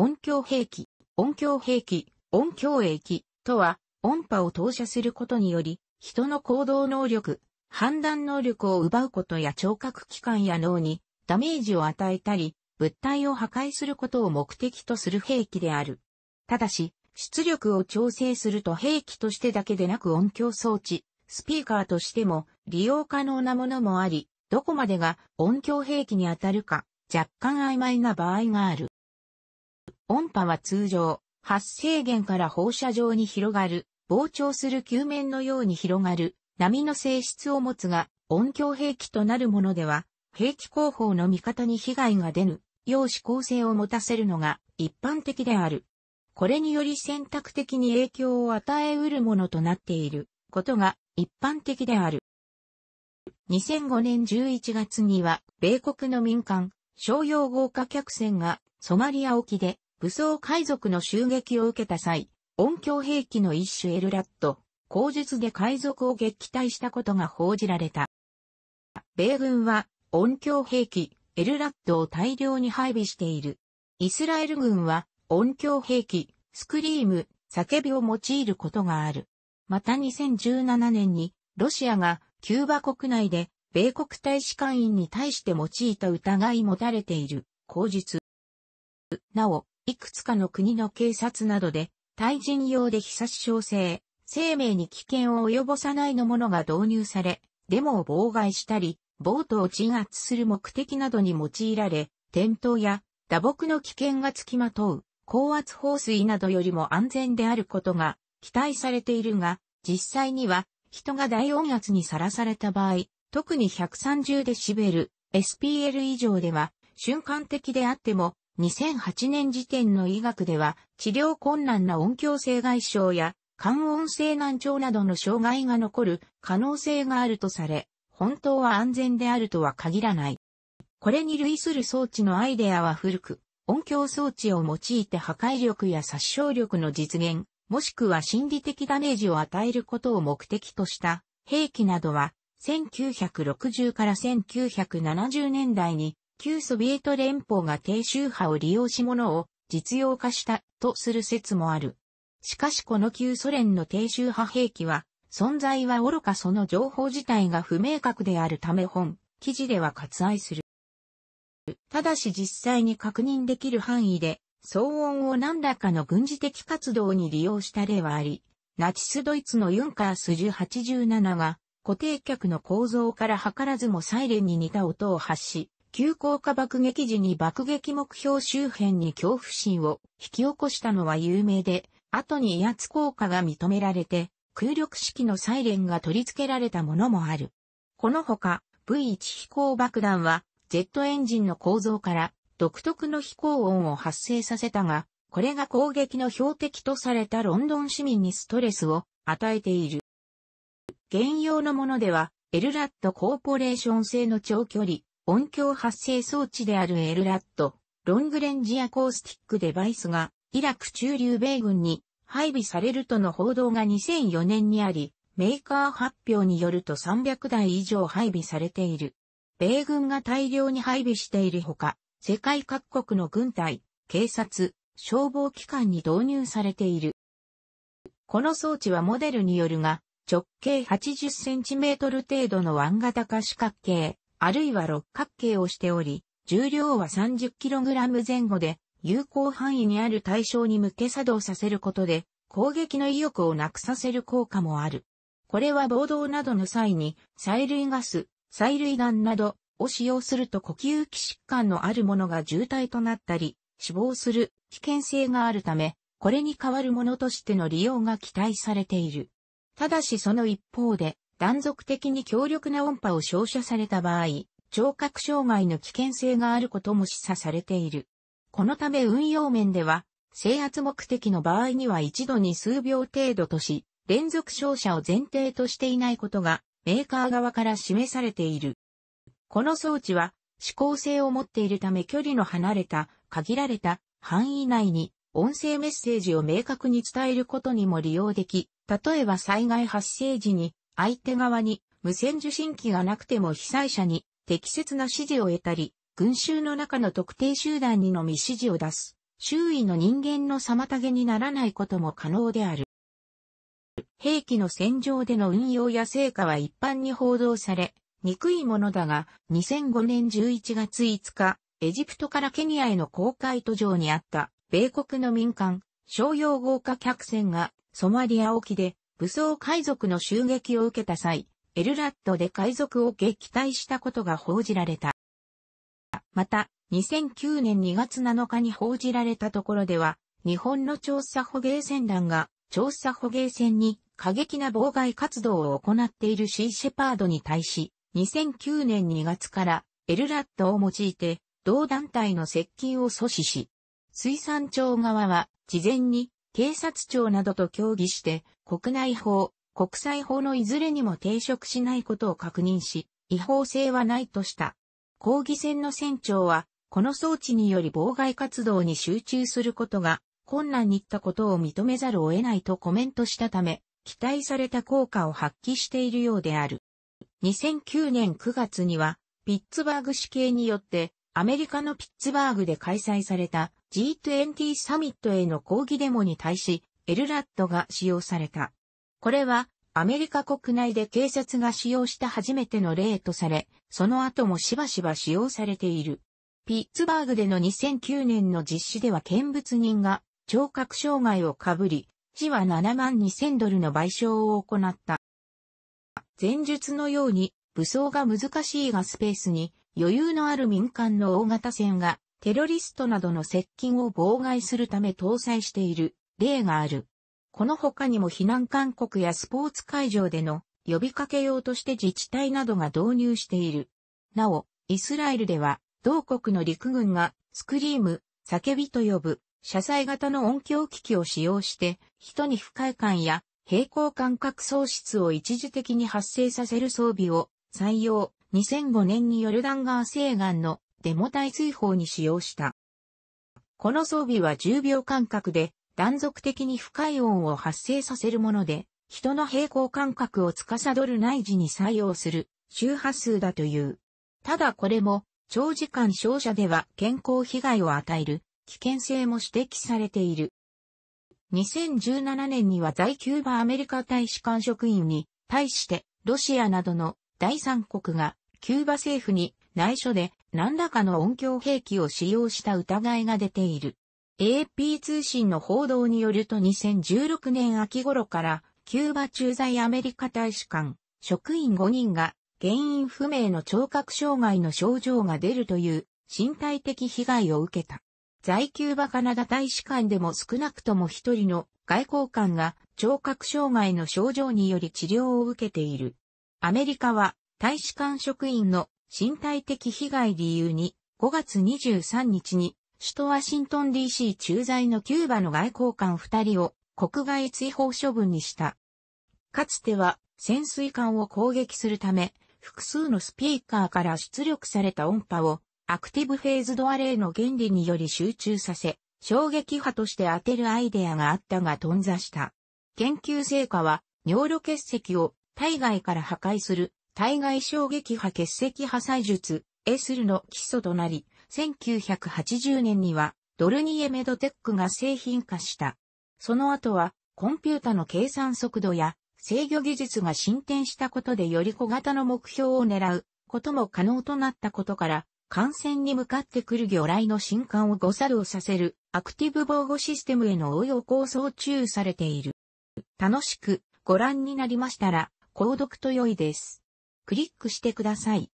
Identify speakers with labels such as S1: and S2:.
S1: 音響兵器、音響兵器、音響液とは音波を投射することにより人の行動能力、判断能力を奪うことや聴覚器官や脳にダメージを与えたり、物体を破壊することを目的とする兵器である。ただし、出力を調整すると兵器としてだけでなく音響装置、スピーカーとしても利用可能なものもあり、どこまでが音響兵器に当たるか若干曖昧な場合がある。音波は通常、発生源から放射状に広がる、膨張する球面のように広がる、波の性質を持つが、音響兵器となるものでは、兵器工法の味方に被害が出ぬ、要う指向性を持たせるのが一般的である。これにより選択的に影響を与え得るものとなっていることが一般的である。2005年11月には、米国の民間、商用豪華客船がソマリア沖で武装海賊の襲撃を受けた際、音響兵器の一種エルラット、口述で海賊を撃退したことが報じられた。米軍は音響兵器、エルラットを大量に配備している。イスラエル軍は音響兵器、スクリーム、叫びを用いることがある。また2017年にロシアがキューバ国内で米国大使館員に対して用いた疑い持たれている口述。なお、いくつかの国の警察などで、対人用で被殺傷性、生命に危険を及ぼさないのものが導入され、デモを妨害したり、ボートを鎮圧する目的などに用いられ、転倒や打撲の危険がつきまとう、高圧放水などよりも安全であることが期待されているが、実際には人が大音圧にさらされた場合、特に130デシベル、SPL 以上では瞬間的であっても2008年時点の医学では治療困難な音響性外傷や感音性難聴などの障害が残る可能性があるとされ、本当は安全であるとは限らない。これに類する装置のアイデアは古く、音響装置を用いて破壊力や殺傷力の実現、もしくは心理的ダメージを与えることを目的とした兵器などは1960から1970年代に旧ソビエト連邦が低周波を利用し物を実用化したとする説もある。しかしこの旧ソ連の低周波兵器は、存在は愚かその情報自体が不明確であるため本、記事では割愛する。ただし実際に確認できる範囲で、騒音を何らかの軍事的活動に利用した例はあり、ナチスドイツのユンカース1 8 7が固定客の構造から図らずもサイレンに似た音を発し、急降下爆撃時に爆撃目標周辺に恐怖心を引き起こしたのは有名で、後に威圧効果が認められて、空力式のサイレンが取り付けられたものもある。このほか、V1 飛行爆弾は、ジェットエンジンの構造から独特の飛行音を発生させたが、これが攻撃の標的とされたロンドン市民にストレスを与えている。現用のものでは、エルラットコーポレーション製の長距離、音響発生装置であるエルラット、ロングレンジアコースティックデバイスが、イラク駐留米軍に配備されるとの報道が2004年にあり、メーカー発表によると300台以上配備されている。米軍が大量に配備しているほか、世界各国の軍隊、警察、消防機関に導入されている。この装置はモデルによるが、直径 80cm 程度の腕型化四角形、あるいは六角形をしており、重量は 30kg 前後で、有効範囲にある対象に向け作動させることで、攻撃の意欲をなくさせる効果もある。これは暴動などの際に、催涙ガス、催涙弾などを使用すると呼吸器疾患のあるものが重体となったり、死亡する危険性があるため、これに代わるものとしての利用が期待されている。ただしその一方で、断続的に強力な音波を照射された場合、聴覚障害の危険性があることも示唆されている。このため運用面では、制圧目的の場合には一度に数秒程度とし、連続照射を前提としていないことがメーカー側から示されている。この装置は指向性を持っているため距離の離れた限られた範囲内に音声メッセージを明確に伝えることにも利用でき、例えば災害発生時に相手側に無線受信機がなくても被災者に適切な指示を得たり、群衆の中の特定集団にのみ指示を出す、周囲の人間の妨げにならないことも可能である。兵器の戦場での運用や成果は一般に報道され、憎いものだが、2005年11月5日、エジプトからケニアへの公開途上にあった、米国の民間、商用豪華客船が、ソマリア沖で、武装海賊の襲撃を受けた際、エルラットで海賊を撃退したことが報じられた。また、2009年2月7日に報じられたところでは、日本の調査捕鯨船団が、調査捕鯨船に過激な妨害活動を行っているシーシェパードに対し、2009年2月からエルラットを用いて、同団体の接近を阻止し、水産庁側は事前に警察庁などと協議して、国内法、国際法のいずれにも抵触しないことを確認し、違法性はないとした。抗議船の船長は、この装置により妨害活動に集中することが困難にったことを認めざるを得ないとコメントしたため、期待された効果を発揮しているようである。2009年9月には、ピッツバーグ市警によって、アメリカのピッツバーグで開催された G20 サミットへの抗議デモに対し、エルラッドが使用された。これは、アメリカ国内で警察が使用した初めての例とされ、その後もしばしば使用されている。ピッツバーグでの2009年の実施では見物人が聴覚障害をかぶり、市は7万2000ドルの賠償を行った。前述のように武装が難しいがスペースに余裕のある民間の大型船がテロリストなどの接近を妨害するため搭載している例がある。この他にも避難勧告やスポーツ会場での呼びかけ用として自治体などが導入している。なお、イスラエルでは、同国の陸軍がスクリーム、叫びと呼ぶ、車載型の音響機器を使用して、人に不快感や平行感覚喪失を一時的に発生させる装備を採用。2005年にヨルダン川西岸のデモ対通報に使用した。この装備は10秒間隔で断続的に不快音を発生させるもので、人の平行感覚を司る内耳に採用する周波数だという。ただこれも長時間照射では健康被害を与える危険性も指摘されている。2017年には在キューバアメリカ大使館職員に対してロシアなどの第三国がキューバ政府に内緒で何らかの音響兵器を使用した疑いが出ている。AP 通信の報道によると2016年秋頃からキューバ駐在アメリカ大使館職員5人が原因不明の聴覚障害の症状が出るという身体的被害を受けた。在キューバカナダ大使館でも少なくとも一人の外交官が聴覚障害の症状により治療を受けている。アメリカは大使館職員の身体的被害理由に、5月23日に、首都ワシントン DC 駐在のキューバの外交官2人を国外追放処分にした。かつては潜水艦を攻撃するため、複数のスピーカーから出力された音波をアクティブフェーズドアレイの原理により集中させ、衝撃波として当てるアイデアがあったが頓挫した。研究成果は尿路結石を体外から破壊する対外衝撃波結石破砕術、エスルの基礎となり、1980年にはドルニエメドテックが製品化した。その後は、コンピュータの計算速度や制御技術が進展したことでより小型の目標を狙うことも可能となったことから、感染に向かってくる魚雷の新艦を誤作動させるアクティブ防護システムへの応用構想中されている。楽しくご覧になりましたら、購読と良いです。クリックしてください。